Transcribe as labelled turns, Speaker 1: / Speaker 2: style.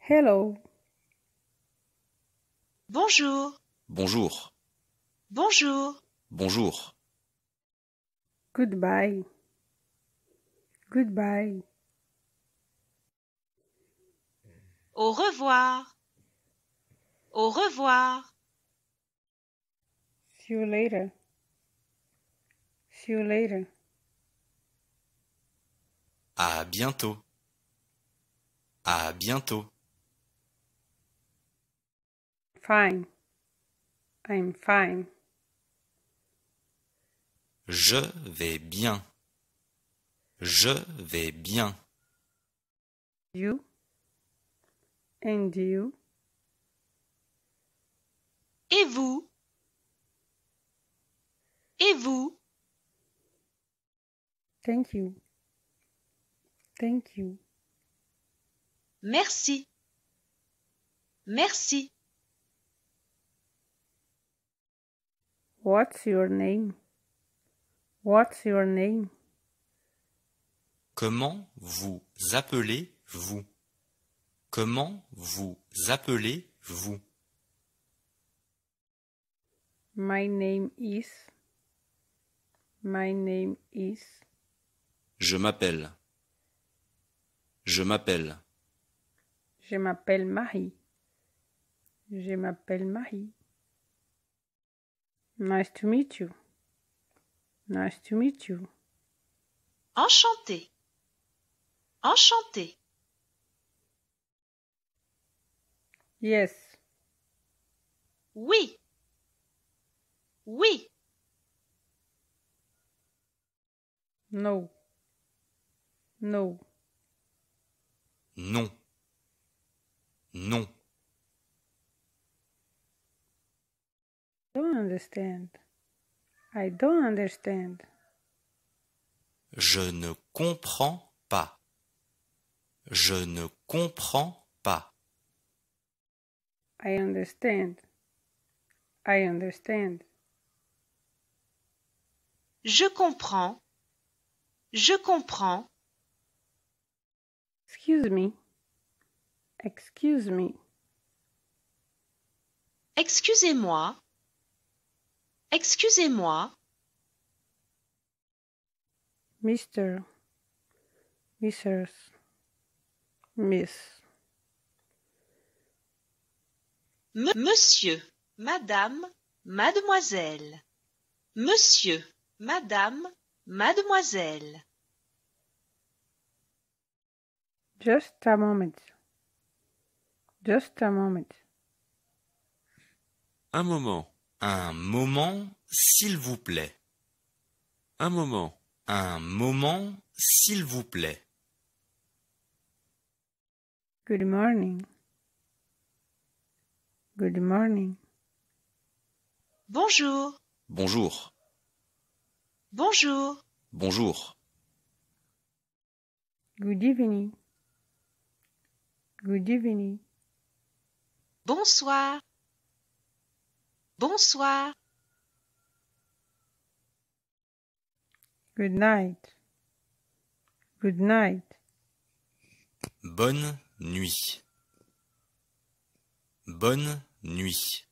Speaker 1: Hello. Bonjour. Bonjour. Bonjour. Bonjour. Goodbye. Goodbye. Au revoir. Au revoir. See you later. See you later. À bientôt. À bientôt. Fine. I'm fine. Je vais bien. Je vais bien. You and you. Et vous Et vous Thank you. Thank you. Merci. Merci. What's your name? What's your name? Comment vous appelez-vous? Comment vous appelez-vous? My name is. My name is. Je m'appelle. Je m'appelle. Je m'appelle Marie. Je m'appelle Marie. Nice to meet you. Nice to meet you. Enchanté. Enchanté. Yes. Oui. Oui. No. No. Non non. Don't understand. I don't understand. Je ne comprends pas. Je ne comprends pas. I understand. I understand. Je comprends. Je comprends. Excuse me. Excuse me. Excusez-moi. Excusez-moi. Mr. Mrs. Miss. Monsieur, Madame, Mademoiselle. Monsieur, Madame, Mademoiselle. Just a moment. Just a moment. Un moment. Un moment, s'il vous plaît. Un moment. Un moment, s'il vous plaît. Good morning. Good morning. Bonjour. Bonjour. Bonjour. Bonjour. Good evening. Good evening. Bonsoir. Bonsoir. Good night. Good night. Bonne nuit. Bonne nuit.